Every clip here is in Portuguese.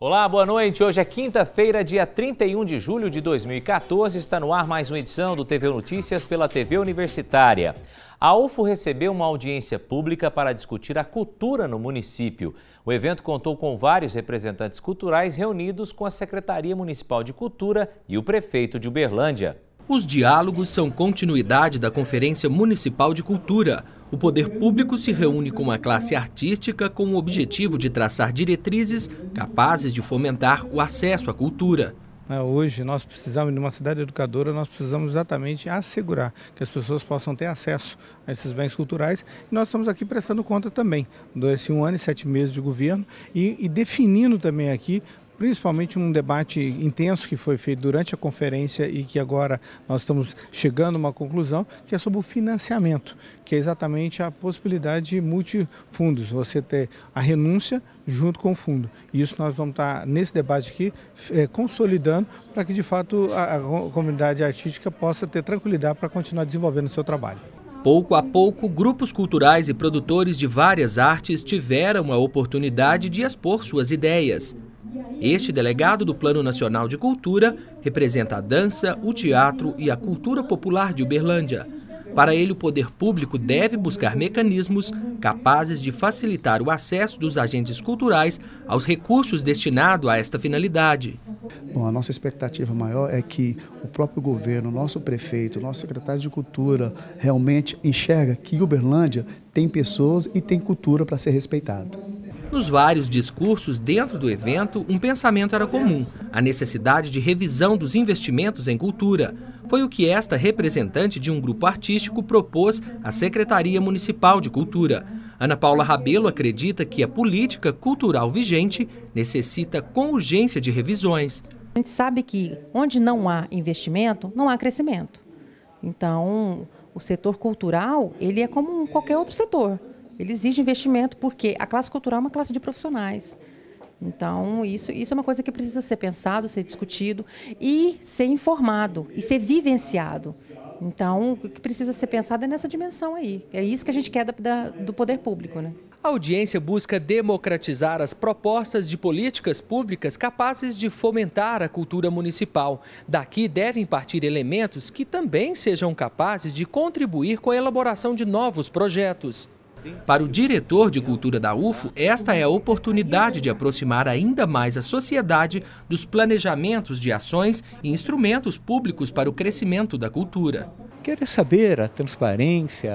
Olá, boa noite. Hoje é quinta-feira, dia 31 de julho de 2014. Está no ar mais uma edição do TV Notícias pela TV Universitária. A UFO recebeu uma audiência pública para discutir a cultura no município. O evento contou com vários representantes culturais reunidos com a Secretaria Municipal de Cultura e o prefeito de Uberlândia. Os diálogos são continuidade da Conferência Municipal de Cultura. O poder público se reúne com a classe artística com o objetivo de traçar diretrizes capazes de fomentar o acesso à cultura. Né? Hoje nós precisamos, numa cidade educadora, nós precisamos exatamente assegurar que as pessoas possam ter acesso a esses bens culturais e nós estamos aqui prestando conta também desse um ano e sete meses de governo e, e definindo também aqui principalmente um debate intenso que foi feito durante a conferência e que agora nós estamos chegando a uma conclusão, que é sobre o financiamento, que é exatamente a possibilidade de multifundos, você ter a renúncia junto com o fundo. E isso nós vamos estar, nesse debate aqui, eh, consolidando para que, de fato, a, a comunidade artística possa ter tranquilidade para continuar desenvolvendo o seu trabalho. Pouco a pouco, grupos culturais e produtores de várias artes tiveram a oportunidade de expor suas ideias. Este delegado do Plano Nacional de Cultura representa a dança, o teatro e a cultura popular de Uberlândia. Para ele, o poder público deve buscar mecanismos capazes de facilitar o acesso dos agentes culturais aos recursos destinados a esta finalidade. Bom, a nossa expectativa maior é que o próprio governo, nosso prefeito, nosso secretário de Cultura realmente enxerga que Uberlândia tem pessoas e tem cultura para ser respeitada. Nos vários discursos dentro do evento, um pensamento era comum: a necessidade de revisão dos investimentos em cultura. Foi o que esta representante de um grupo artístico propôs à Secretaria Municipal de Cultura. Ana Paula Rabelo acredita que a política cultural vigente necessita com urgência de revisões. A gente sabe que onde não há investimento, não há crescimento. Então, o setor cultural, ele é como qualquer outro setor ele exige investimento porque a classe cultural é uma classe de profissionais. Então, isso, isso é uma coisa que precisa ser pensado, ser discutido e ser informado e ser vivenciado. Então, o que precisa ser pensado é nessa dimensão aí. É isso que a gente quer da, da, do poder público, né? A audiência busca democratizar as propostas de políticas públicas capazes de fomentar a cultura municipal. Daqui devem partir elementos que também sejam capazes de contribuir com a elaboração de novos projetos. Para o diretor de cultura da UFO, esta é a oportunidade de aproximar ainda mais a sociedade dos planejamentos de ações e instrumentos públicos para o crescimento da cultura. Quero saber a transparência,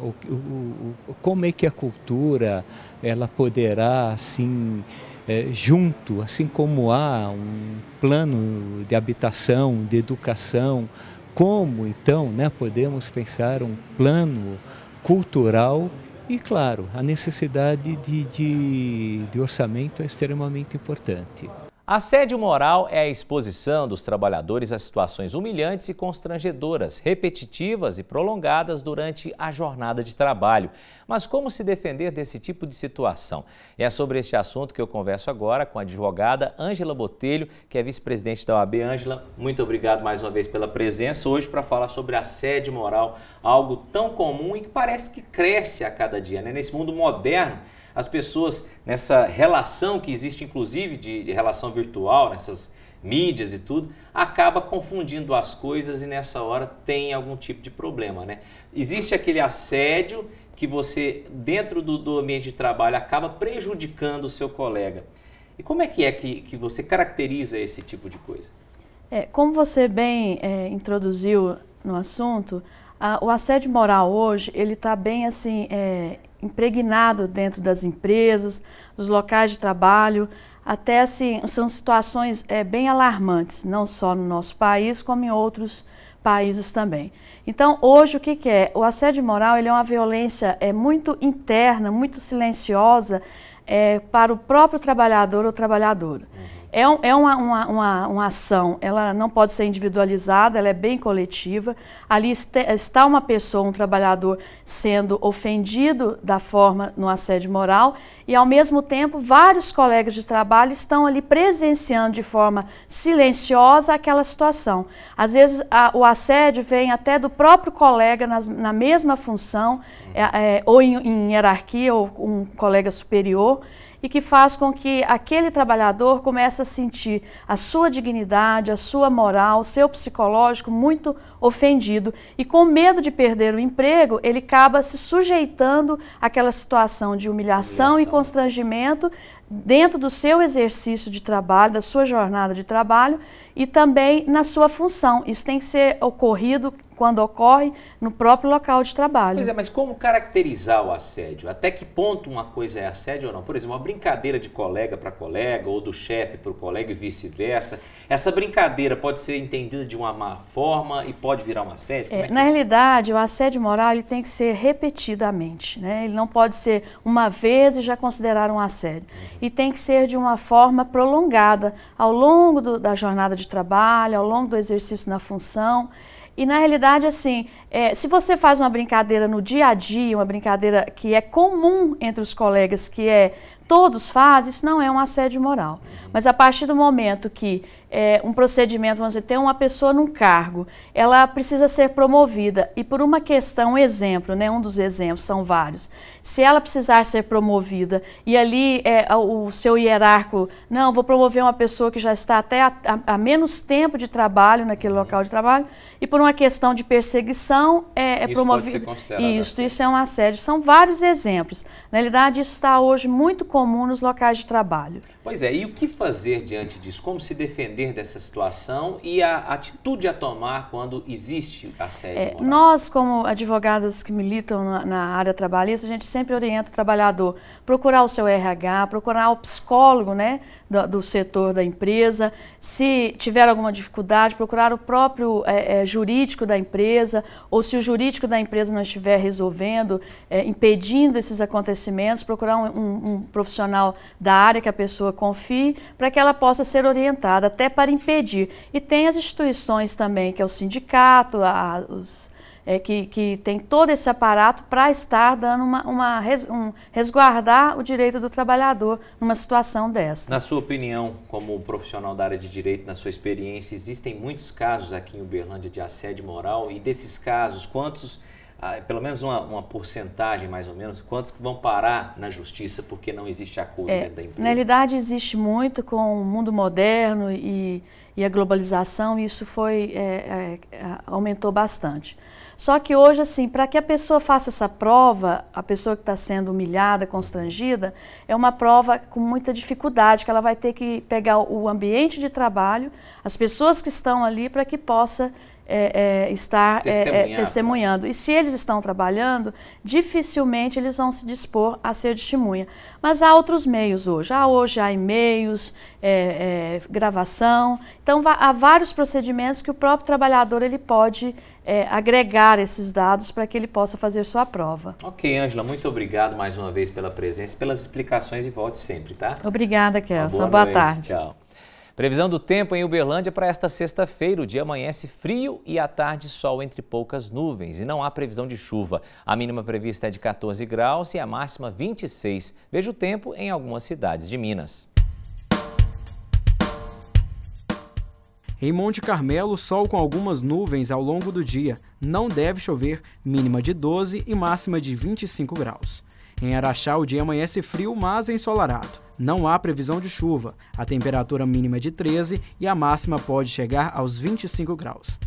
o, o, o, como é que a cultura ela poderá assim é, junto, assim como há um plano de habitação, de educação, como então né, podemos pensar um plano cultural e, claro, a necessidade de, de, de orçamento é extremamente importante. Assédio moral é a exposição dos trabalhadores a situações humilhantes e constrangedoras, repetitivas e prolongadas durante a jornada de trabalho. Mas como se defender desse tipo de situação? é sobre este assunto que eu converso agora com a advogada Ângela Botelho, que é vice-presidente da OAB. Ângela, muito obrigado mais uma vez pela presença hoje para falar sobre assédio moral, algo tão comum e que parece que cresce a cada dia, né? Nesse mundo moderno as pessoas, nessa relação que existe, inclusive, de, de relação virtual, nessas mídias e tudo, acaba confundindo as coisas e nessa hora tem algum tipo de problema, né? Existe aquele assédio que você, dentro do, do ambiente de trabalho, acaba prejudicando o seu colega. E como é que é que, que você caracteriza esse tipo de coisa? É, como você bem é, introduziu no assunto, o assédio moral hoje, ele está bem assim, é, impregnado dentro das empresas, dos locais de trabalho, até assim, são situações é, bem alarmantes, não só no nosso país, como em outros países também. Então, hoje, o que, que é? O assédio moral ele é uma violência é, muito interna, muito silenciosa é, para o próprio trabalhador ou trabalhadora. Uhum. É, um, é uma, uma, uma, uma, ação, ela não pode ser individualizada, ela é bem coletiva. Ali está uma pessoa, um trabalhador, sendo ofendido da forma no assédio moral e, ao mesmo tempo, vários colegas de trabalho estão ali presenciando de forma silenciosa aquela situação. Às vezes, a, o assédio vem até do próprio colega nas, na mesma função, é, é, ou em, em hierarquia, ou um colega superior e que faz com que aquele trabalhador comece a sentir a sua dignidade, a sua moral, o seu psicológico muito ofendido e com medo de perder o emprego, ele acaba se sujeitando àquela situação de humilhação, humilhação. e constrangimento dentro do seu exercício de trabalho, da sua jornada de trabalho e também na sua função. Isso tem que ser ocorrido quando ocorre no próprio local de trabalho. Pois é, mas como caracterizar o assédio? Até que ponto uma coisa é assédio ou não? Por exemplo, uma brincadeira de colega para colega ou do chefe para o colega e vice-versa. Essa brincadeira pode ser entendida de uma má forma e pode virar um assédio? É, é na é? realidade, o assédio moral ele tem que ser repetidamente. Né? Ele não pode ser uma vez e já considerar um assédio. Uhum e tem que ser de uma forma prolongada, ao longo do, da jornada de trabalho, ao longo do exercício na função. E na realidade, assim, é, se você faz uma brincadeira no dia a dia, uma brincadeira que é comum entre os colegas, que é todos fazem, isso não é um assédio moral. Mas a partir do momento que é, um procedimento, vamos dizer, tem uma pessoa num cargo, ela precisa ser promovida e por uma questão, um exemplo, né, um dos exemplos, são vários, se ela precisar ser promovida e ali é, o seu hierarco, não, vou promover uma pessoa que já está até a, a, a menos tempo de trabalho naquele local de trabalho e por uma questão de perseguição é, é promovida. Isso, isso é um assédio. São vários exemplos. Na realidade, isso está hoje muito comum nos locais de trabalho. Pois é, e o que fazer diante disso? Como se defender dessa situação e a atitude a tomar quando existe assédio? É, nós, como advogadas que militam na, na área trabalhista, a gente sempre orienta o trabalhador procurar o seu RH, procurar o psicólogo, né? do, do setor da empresa. Se tiver alguma dificuldade, procurar o próprio é, é, jurídico da empresa, ou se o jurídico da empresa não estiver resolvendo, é, impedindo esses acontecimentos, procurar um, um, um profissional da área que a pessoa confie, para que ela possa ser orientada, até para impedir. E tem as instituições também, que é o sindicato, a, os é, que, que tem todo esse aparato para estar dando uma, uma res, um, resguardar o direito do trabalhador numa situação dessa. Na sua opinião, como profissional da área de direito, na sua experiência, existem muitos casos aqui em Uberlândia de assédio moral e desses casos, quantos ah, pelo menos uma, uma, porcentagem, mais ou menos, quantos vão parar na justiça porque não existe acordo é, dentro da empresa? Na realidade, existe muito com o mundo moderno e e a globalização, isso foi é, é, é, aumentou bastante. Só que hoje, assim, para que a pessoa faça essa prova, a pessoa que está sendo humilhada, constrangida, é uma prova com muita dificuldade, que ela vai ter que pegar o ambiente de trabalho, as pessoas que estão ali, para que possa é, é, estar testemunhando. É, é testemunhando. E se eles estão trabalhando, dificilmente eles vão se dispor a ser testemunha. Mas há outros meios hoje. Há hoje há e-mails, é, é, gravação. Então há vários procedimentos que o próprio trabalhador ele pode agregar esses dados para que ele possa fazer sua prova. Ok, Ângela, muito obrigado mais uma vez pela presença, pelas explicações e volte sempre, tá? Obrigada, Kelson. boa, boa tarde. Tchau. Previsão do tempo em Uberlândia para esta sexta-feira. O dia amanhece frio e à tarde sol entre poucas nuvens e não há previsão de chuva. A mínima prevista é de 14 graus e a máxima 26. Veja o tempo em algumas cidades de Minas. Em Monte Carmelo, sol com algumas nuvens ao longo do dia. Não deve chover, mínima de 12 e máxima de 25 graus. Em Araxá, o dia amanhece frio, mas ensolarado não há previsão de chuva. A temperatura mínima é de 13 e a máxima pode chegar aos 25 graus.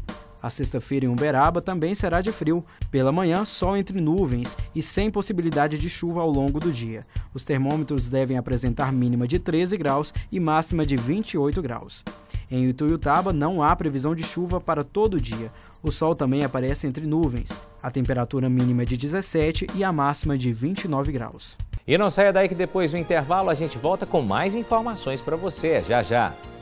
A sexta-feira em Uberaba também será de frio. Pela manhã, sol entre nuvens e sem possibilidade de chuva ao longo do dia. Os termômetros devem apresentar mínima de 13 graus e máxima de 28 graus. Em Ituiutaba, não há previsão de chuva para todo o dia. O sol também aparece entre nuvens. A temperatura mínima é de 17 e a máxima de 29 graus. E não saia daí que depois do intervalo a gente volta com mais informações para você. É já já.